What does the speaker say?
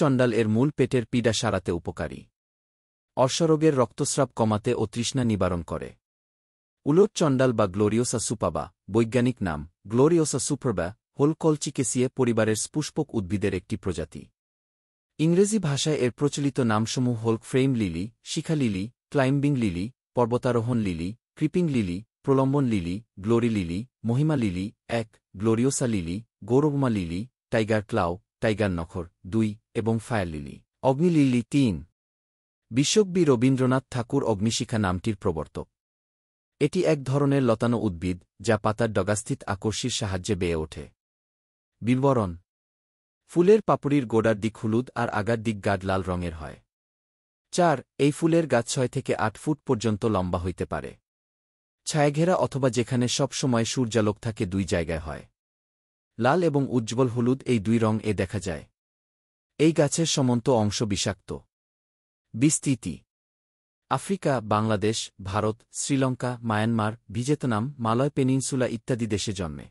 চণ্ডাল এর মূল পেটের পীড়া সারাতে উপকারী অর্শরোগের রক্তস্রাব কমাতে ও তৃষ্ণা নিবারণ করে চণ্ডাল বা গ্লোরিওসা সুপাবা বৈজ্ঞানিক নাম গ্লোরিওসা সুপ্রবা হোল কলচিকেসিয়ে পরিবারের স্পুষ্পক উদ্ভিদের একটি প্রজাতি ইংরেজি ভাষায় এর প্রচলিত নামসমূহ হোল ফ্রেম লিলি শিখা লিলি ক্লাইম্বিং লিলি পর্বতারোহণ লিলি ক্রিপিং লিলি প্রলম্বন লিলি গ্লোরি লিলি মহিমা লিলি এক গ্লোরিওসা লিলি গৌরবমা লিলি টাইগার ক্লাউ টাইগার নখর দুই এবং ফায়ার লিলি অগ্নিলিলি তিন বিশ্বকবি রবীন্দ্রনাথ ঠাকুর অগ্নিশিখা নামটির প্রবর্তক এটি এক ধরনের লতানো উদ্ভিদ যা পাতার ডগাস্থিত আকর্ষীর সাহায্যে বেয়ে ওঠে বিবরণ ফুলের পাপড়ির গোড়ার দিক হলুদ আর আগার দিক গাঢ় লাল রঙের হয় চার এই ফুলের গাছ ছয় থেকে আট ফুট পর্যন্ত লম্বা হইতে পারে ছায়াঘেরা অথবা যেখানে সব সময় সূর্যালোক থাকে দুই জায়গায় হয় লাল এবং উজ্জ্বল হলুদ এই দুই রং এ দেখা যায় এই গাছের সমন্ত অংশ বিষাক্ত বিস্তৃতি Africa Bangladesh Bharat Sri Lanka Myanmar Vietnam Malay peninsula ইত্যাদি দেশে জন্মে